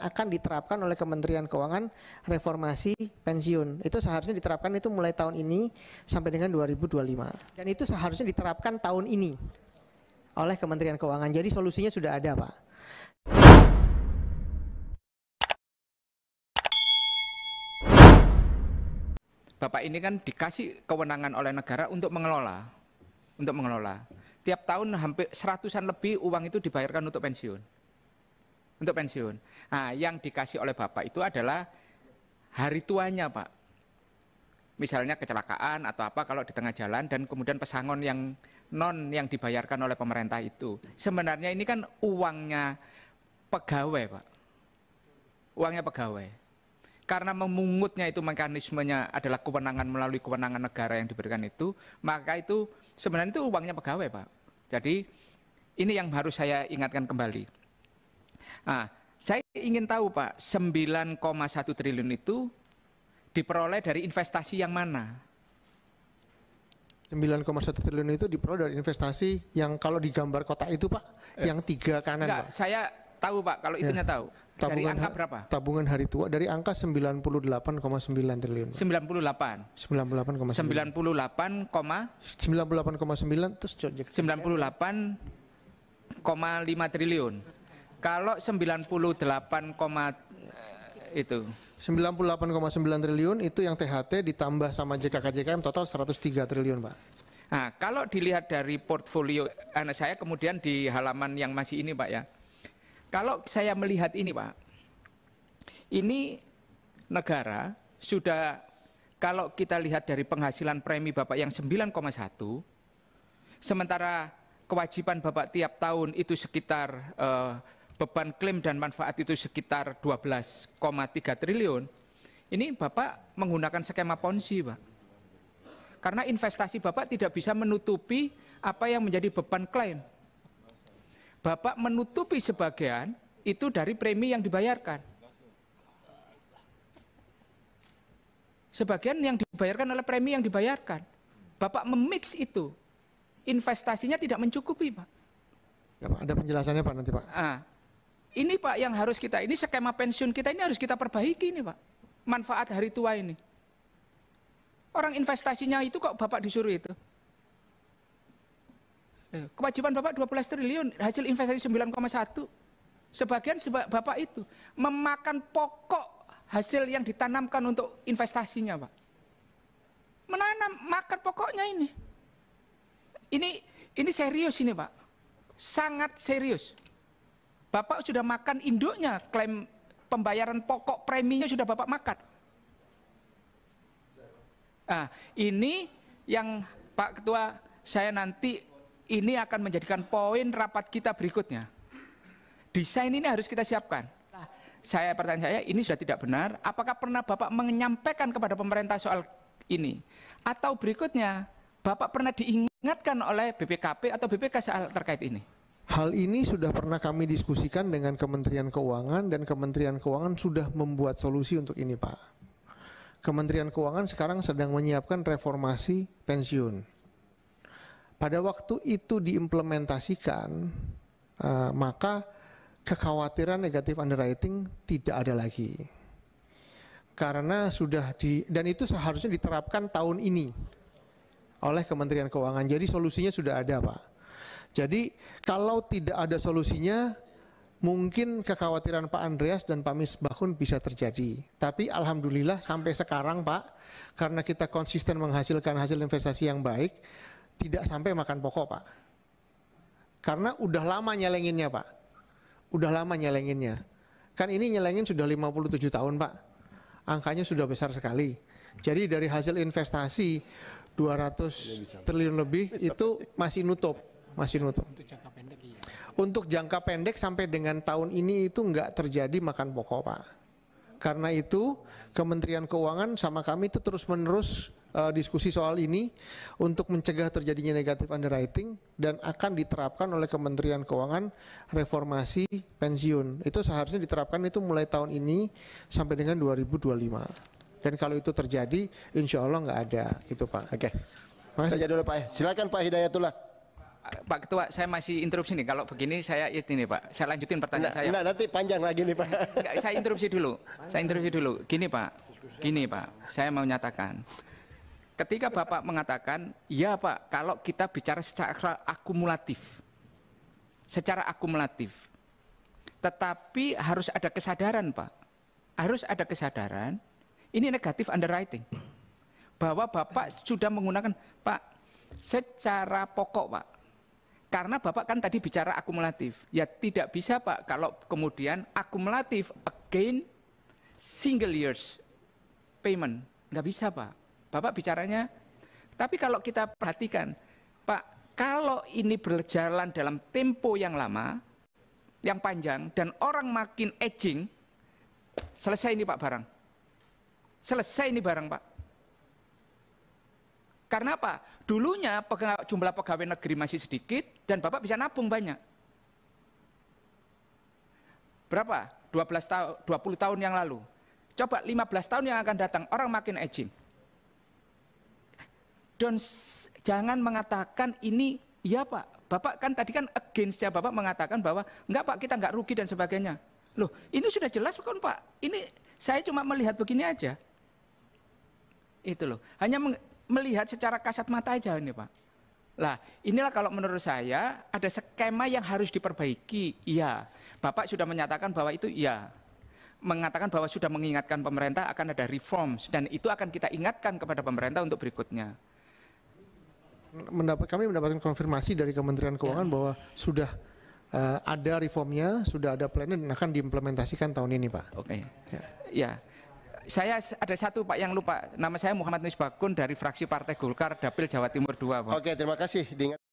akan diterapkan oleh Kementerian Keuangan reformasi pensiun. Itu seharusnya diterapkan itu mulai tahun ini sampai dengan 2025. Dan itu seharusnya diterapkan tahun ini oleh Kementerian Keuangan. Jadi solusinya sudah ada, Pak. Bapak ini kan dikasih kewenangan oleh negara untuk mengelola, untuk mengelola. Tiap tahun hampir seratusan lebih uang itu dibayarkan untuk pensiun untuk pensiun. Nah, yang dikasih oleh Bapak itu adalah hari tuanya, Pak. Misalnya kecelakaan atau apa kalau di tengah jalan dan kemudian pesangon yang non yang dibayarkan oleh pemerintah itu. Sebenarnya ini kan uangnya pegawai, Pak. Uangnya pegawai. Karena memungutnya itu mekanismenya adalah kewenangan melalui kewenangan negara yang diberikan itu, maka itu sebenarnya itu uangnya pegawai, Pak. Jadi ini yang harus saya ingatkan kembali nah saya ingin tahu Pak, 9,1 triliun itu diperoleh dari investasi yang mana? 9,1 triliun itu diperoleh dari investasi yang kalau digambar kotak itu Pak, eh, yang tiga kanan enggak, Pak. Saya tahu Pak, kalau iya. itu ya. tahu. Tabungan dari angka berapa? Tabungan hari tua dari angka 98,9 triliun. Pak. 98. 98,9. 98,9 terus 98,5 triliun. Kalau 98, eh, itu 98,9 triliun itu yang THT ditambah sama JKK JKM total 103 triliun, Pak. Nah, kalau dilihat dari portfolio anak saya kemudian di halaman yang masih ini, Pak ya. Kalau saya melihat ini, Pak. Ini negara sudah kalau kita lihat dari penghasilan premi Bapak yang 9,1 sementara kewajiban Bapak tiap tahun itu sekitar eh, beban klaim dan manfaat itu sekitar 12,3 triliun, ini Bapak menggunakan skema ponzi Pak. Karena investasi Bapak tidak bisa menutupi apa yang menjadi beban klaim. Bapak menutupi sebagian itu dari premi yang dibayarkan. Sebagian yang dibayarkan oleh premi yang dibayarkan. Bapak memix itu. Investasinya tidak mencukupi Pak. Ya, Pak, ada penjelasannya Pak nanti Pak. Ah, ini Pak yang harus kita, ini skema pensiun kita ini harus kita perbaiki ini Pak. Manfaat hari tua ini. Orang investasinya itu kok Bapak disuruh itu. Eh, kewajiban Bapak 12 triliun, hasil investasi 9,1. Sebagian Bapak itu memakan pokok hasil yang ditanamkan untuk investasinya Pak. Menanam, makan pokoknya ini. Ini ini serius ini Pak. Sangat serius. Bapak sudah makan induknya, klaim pembayaran pokok preminya sudah Bapak makan. Nah, ini yang Pak Ketua saya nanti ini akan menjadikan poin rapat kita berikutnya. Desain ini harus kita siapkan. Saya pertanyaan saya, ini sudah tidak benar. Apakah pernah Bapak menyampaikan kepada pemerintah soal ini? Atau berikutnya, Bapak pernah diingatkan oleh BPKP atau BPK soal terkait ini? Hal ini sudah pernah kami diskusikan dengan Kementerian Keuangan dan Kementerian Keuangan sudah membuat solusi untuk ini, Pak. Kementerian Keuangan sekarang sedang menyiapkan reformasi pensiun. Pada waktu itu diimplementasikan, uh, maka kekhawatiran negatif underwriting tidak ada lagi. Karena sudah di dan itu seharusnya diterapkan tahun ini oleh Kementerian Keuangan. Jadi solusinya sudah ada, Pak jadi kalau tidak ada solusinya, mungkin kekhawatiran Pak Andreas dan Pak Misbahun bisa terjadi. Tapi alhamdulillah sampai sekarang Pak, karena kita konsisten menghasilkan hasil investasi yang baik, tidak sampai makan pokok Pak. Karena udah lama nyelenginnya Pak. Udah lama nyelenginnya. Kan ini nyelengin sudah 57 tahun Pak. Angkanya sudah besar sekali. Jadi dari hasil investasi 200 triliun lebih itu masih nutup. Mas Yunuto. Untuk jangka pendek iya. Untuk jangka pendek sampai dengan tahun ini itu nggak terjadi makan pokok Pak. Karena itu Kementerian Keuangan sama kami itu terus-menerus uh, diskusi soal ini untuk mencegah terjadinya negatif underwriting dan akan diterapkan oleh Kementerian Keuangan reformasi pensiun. Itu seharusnya diterapkan itu mulai tahun ini sampai dengan 2025. Dan kalau itu terjadi, insya Allah nggak ada gitu Pak. Oke. Okay. Mas. Saja dulu Pak. Ya. Silakan Pak Hidayatullah. Pak Ketua, saya masih interupsi nih. Kalau begini saya ini Pak, saya lanjutin pertanyaan nah, saya. Nah, nanti panjang lagi nih Pak. Enggak, saya interupsi dulu. Saya interupsi dulu. Gini Pak, gini Pak, saya mau nyatakan. Ketika Bapak mengatakan, ya Pak, kalau kita bicara secara akumulatif, secara akumulatif, tetapi harus ada kesadaran Pak, harus ada kesadaran. Ini negatif underwriting bahwa Bapak sudah menggunakan Pak secara pokok Pak karena Bapak kan tadi bicara akumulatif. Ya tidak bisa Pak kalau kemudian akumulatif again single years payment. Nggak bisa Pak. Bapak bicaranya. Tapi kalau kita perhatikan, Pak, kalau ini berjalan dalam tempo yang lama, yang panjang, dan orang makin edging selesai ini Pak barang. Selesai ini barang Pak. Karena apa? Dulunya jumlah pegawai negeri masih sedikit dan Bapak bisa nabung banyak. Berapa? 12 tahun 20 tahun yang lalu. Coba 15 tahun yang akan datang orang makin aging dan jangan mengatakan ini ya Pak, Bapak kan tadi kan ya Bapak mengatakan bahwa enggak Pak kita enggak rugi dan sebagainya. Loh, ini sudah jelas bukan Pak? Ini saya cuma melihat begini aja. Itu loh. Hanya melihat secara kasat mata aja ini Pak. Lah, inilah kalau menurut saya ada skema yang harus diperbaiki. Iya, Bapak sudah menyatakan bahwa itu iya. Mengatakan bahwa sudah mengingatkan pemerintah akan ada reforms dan itu akan kita ingatkan kepada pemerintah untuk berikutnya. Mendapat, kami mendapatkan konfirmasi dari Kementerian Keuangan ya. bahwa sudah uh, ada reformnya, sudah ada plan dan akan diimplementasikan tahun ini, Pak. Oke. Okay. Ya. ya saya ada satu Pak yang lupa. Nama saya Muhammad Nusbakun dari fraksi Partai Golkar Dapil Jawa Timur 2, Pak. Oke, terima kasih. diingat.